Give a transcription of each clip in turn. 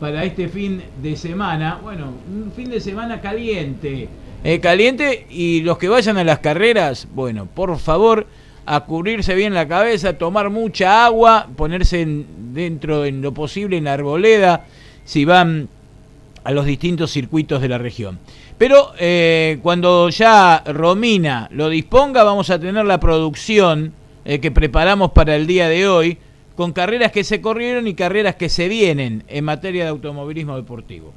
para este fin de semana. Bueno, un fin de semana caliente. Eh, caliente y los que vayan a las carreras, bueno, por favor, a cubrirse bien la cabeza, tomar mucha agua, ponerse dentro en lo posible en la arboleda, si van a los distintos circuitos de la región. Pero eh, cuando ya Romina lo disponga, vamos a tener la producción eh, que preparamos para el día de hoy con carreras que se corrieron y carreras que se vienen en materia de automovilismo deportivo.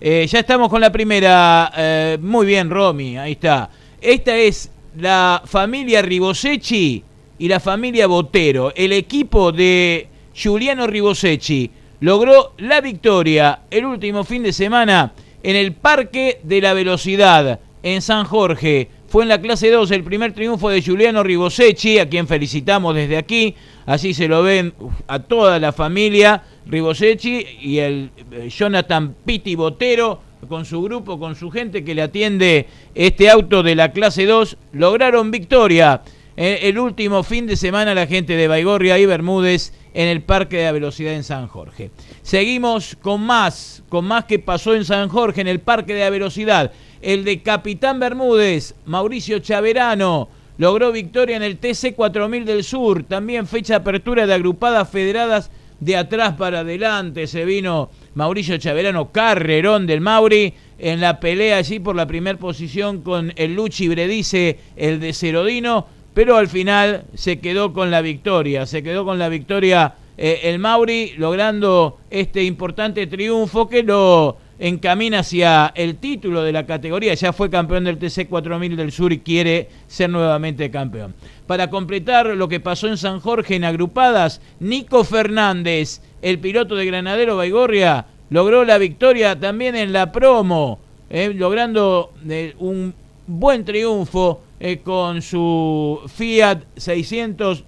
Eh, ya estamos con la primera. Eh, muy bien, Romy, ahí está. Esta es la familia Ribosechi y la familia Botero. El equipo de Giuliano Ribosechi logró la victoria el último fin de semana en el Parque de la Velocidad en San Jorge fue en la clase 2 el primer triunfo de Juliano Ribosechi, a quien felicitamos desde aquí. Así se lo ven a toda la familia Ribosechi y el eh, Jonathan Pitti Botero con su grupo, con su gente que le atiende este auto de la clase 2. Lograron victoria eh, el último fin de semana la gente de Baigorria y Bermúdez en el Parque de la Velocidad en San Jorge. Seguimos con más, con más que pasó en San Jorge, en el Parque de la Velocidad el de Capitán Bermúdez, Mauricio Chaverano. Logró victoria en el TC 4000 del Sur, también fecha de apertura de agrupadas federadas de atrás para adelante. Se vino Mauricio Chaverano, carrerón del Mauri, en la pelea allí por la primera posición con el Luchi Bredice, el de Cerodino, pero al final se quedó con la victoria, se quedó con la victoria eh, el Mauri, logrando este importante triunfo que lo encamina hacia el título de la categoría, ya fue campeón del TC 4000 del Sur y quiere ser nuevamente campeón. Para completar lo que pasó en San Jorge en agrupadas, Nico Fernández, el piloto de Granadero Baigorria, logró la victoria también en la promo, eh, logrando eh, un buen triunfo eh, con su Fiat 600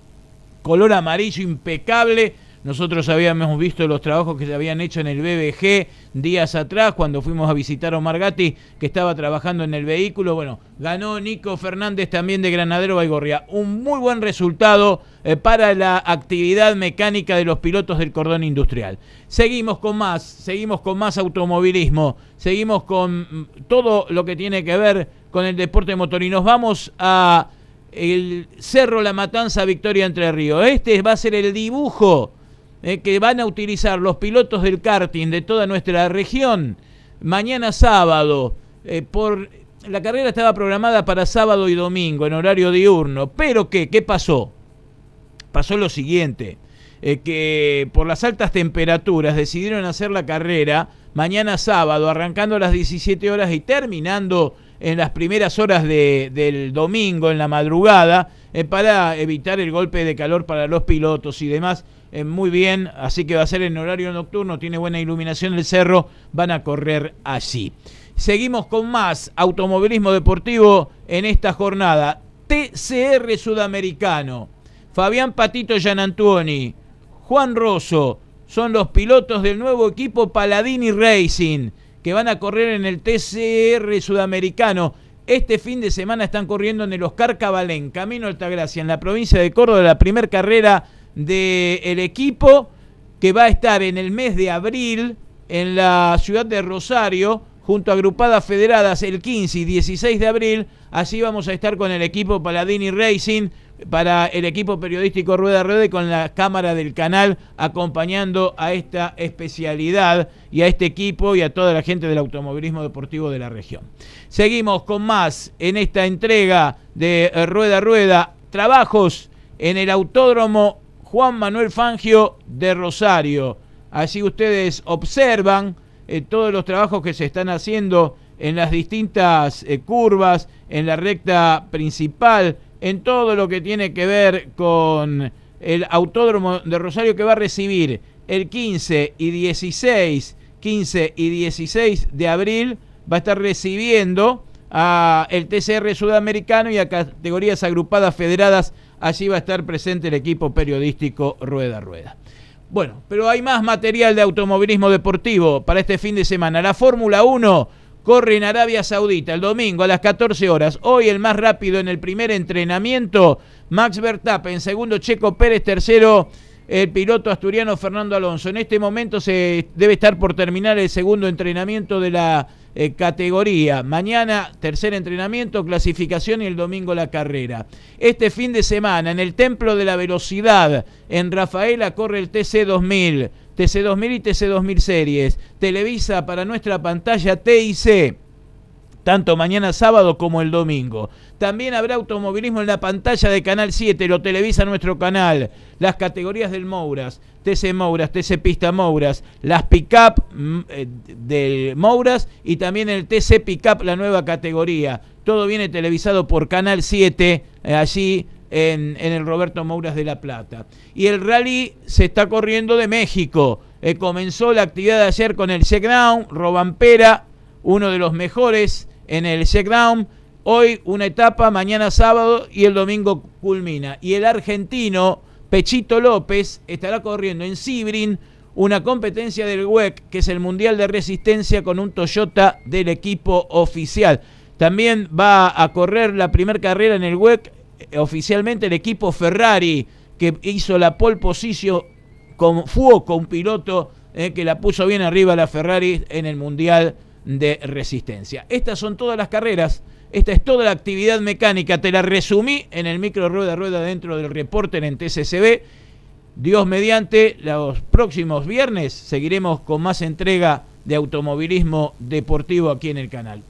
color amarillo impecable nosotros habíamos visto los trabajos que se habían hecho en el BBG días atrás, cuando fuimos a visitar a Omar Gatti, que estaba trabajando en el vehículo. Bueno, ganó Nico Fernández también de Granadero Baigorria. Un muy buen resultado eh, para la actividad mecánica de los pilotos del cordón industrial. Seguimos con más, seguimos con más automovilismo, seguimos con mm, todo lo que tiene que ver con el deporte motor. Y nos vamos a el Cerro La Matanza Victoria Entre Ríos. Este va a ser el dibujo eh, que van a utilizar los pilotos del karting de toda nuestra región mañana sábado. Eh, por, la carrera estaba programada para sábado y domingo en horario diurno, pero ¿qué? ¿Qué pasó? Pasó lo siguiente, eh, que por las altas temperaturas decidieron hacer la carrera mañana sábado, arrancando a las 17 horas y terminando en las primeras horas de, del domingo, en la madrugada, eh, para evitar el golpe de calor para los pilotos y demás. Eh, muy bien, así que va a ser en horario nocturno, tiene buena iluminación el cerro, van a correr así. Seguimos con más automovilismo deportivo en esta jornada. TCR Sudamericano, Fabián Patito Gianantuoni, Juan Rosso, son los pilotos del nuevo equipo Paladini Racing que van a correr en el TCR sudamericano. Este fin de semana están corriendo en el Oscar Cabalén, Camino Altagracia, en la provincia de Córdoba, la primera carrera del equipo que va a estar en el mes de abril en la ciudad de Rosario, junto a Agrupadas Federadas, el 15 y 16 de abril. Así vamos a estar con el equipo Paladini Racing para el equipo periodístico Rueda Rueda con la cámara del canal acompañando a esta especialidad y a este equipo y a toda la gente del automovilismo deportivo de la región. Seguimos con más en esta entrega de Rueda Rueda, trabajos en el autódromo Juan Manuel Fangio de Rosario. Así ustedes observan eh, todos los trabajos que se están haciendo en las distintas eh, curvas, en la recta principal en todo lo que tiene que ver con el Autódromo de Rosario que va a recibir el 15 y 16, 15 y 16 de abril, va a estar recibiendo a el TCR sudamericano y a categorías agrupadas federadas. Allí va a estar presente el equipo periodístico Rueda Rueda. Bueno, pero hay más material de automovilismo deportivo para este fin de semana. La Fórmula 1 corre en Arabia Saudita el domingo a las 14 horas. Hoy el más rápido en el primer entrenamiento, Max en segundo Checo Pérez, tercero el piloto asturiano Fernando Alonso. En este momento se debe estar por terminar el segundo entrenamiento de la eh, categoría. Mañana tercer entrenamiento, clasificación y el domingo la carrera. Este fin de semana en el Templo de la Velocidad en Rafaela corre el TC 2000. TC2000 y TC2000 series. Televisa para nuestra pantalla TIC tanto mañana sábado como el domingo. También habrá automovilismo en la pantalla de Canal 7, lo televisa nuestro canal. Las categorías del Mouras, TC Mouras, TC Pista Mouras, las Pickup mm, eh, del Mouras y también el TC Pickup, la nueva categoría. Todo viene televisado por Canal 7, eh, allí en, el Roberto Mouras de La Plata. Y el rally se está corriendo de México. Eh, comenzó la actividad de ayer con el checkdown, Robampera, uno de los mejores en el checkdown. Hoy una etapa, mañana sábado y el domingo culmina. Y el argentino Pechito López estará corriendo en Sibrin una competencia del WEC, que es el Mundial de Resistencia con un Toyota del equipo oficial. También va a correr la primera carrera en el WEC eh, oficialmente el equipo Ferrari que hizo la pole position con Fuoco, un piloto eh, que la puso bien arriba la Ferrari en el Mundial de Resistencia. Estas son todas las carreras, esta es toda la actividad mecánica, te la resumí en el micro rueda rueda dentro del reporte en TCCB. Dios mediante, los próximos viernes seguiremos con más entrega de automovilismo deportivo aquí en el canal.